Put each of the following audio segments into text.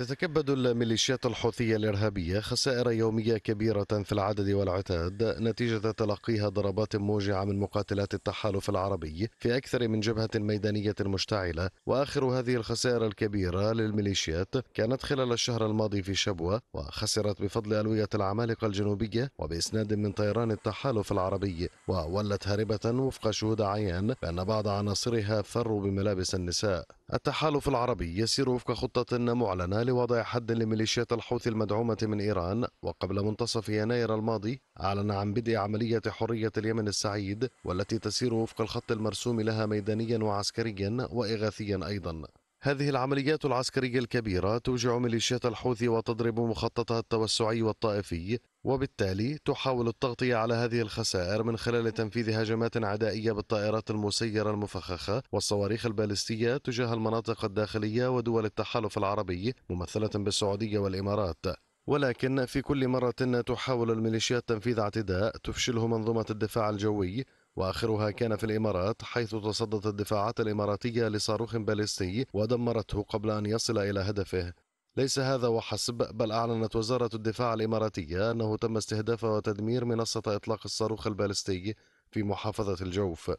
تتكبد الميليشيات الحوثية الإرهابية خسائر يومية كبيرة في العدد والعتاد نتيجة تلقيها ضربات موجعة من مقاتلات التحالف العربي في أكثر من جبهة ميدانية مشتعلة وآخر هذه الخسائر الكبيرة للميليشيات كانت خلال الشهر الماضي في شبوة وخسرت بفضل ألوية العمالقة الجنوبية وبإسناد من طيران التحالف العربي وولت هاربة وفق شهود عيان بأن بعض عناصرها فروا بملابس النساء التحالف العربي يسير وفق خطة معلنة لوضع حد لميليشيات الحوثي المدعومة من إيران وقبل منتصف يناير الماضي أعلن عن بدء عملية حرية اليمن السعيد والتي تسير وفق الخط المرسوم لها ميدانيا وعسكريا وإغاثيا أيضا هذه العمليات العسكرية الكبيرة توجع ميليشيات الحوثي وتضرب مخططها التوسعي والطائفي وبالتالي تحاول التغطية على هذه الخسائر من خلال تنفيذ هجمات عدائية بالطائرات المسيرة المفخخة والصواريخ البالستية تجاه المناطق الداخلية ودول التحالف العربي ممثلة بالسعودية والإمارات ولكن في كل مرة تحاول الميليشيات تنفيذ اعتداء تفشله منظومة الدفاع الجوي واخرها كان في الامارات حيث تصدت الدفاعات الاماراتيه لصاروخ باليستي ودمرته قبل ان يصل الى هدفه ليس هذا وحسب بل أعلنت وزارة الدفاع الإماراتية أنه تم استهداف وتدمير منصة إطلاق الصاروخ البالستي في محافظة الجوف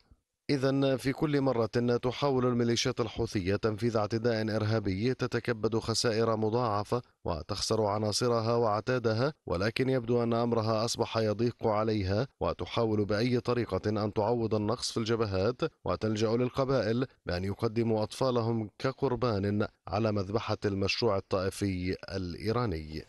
إذا في كل مرة تحاول الميليشيات الحوثية تنفيذ اعتداء إرهابي تتكبد خسائر مضاعفة وتخسر عناصرها وعتادها ولكن يبدو أن أمرها أصبح يضيق عليها وتحاول بأي طريقة أن تعوض النقص في الجبهات وتلجأ للقبائل بأن يقدموا أطفالهم كقربان على مذبحة المشروع الطائفي الإيراني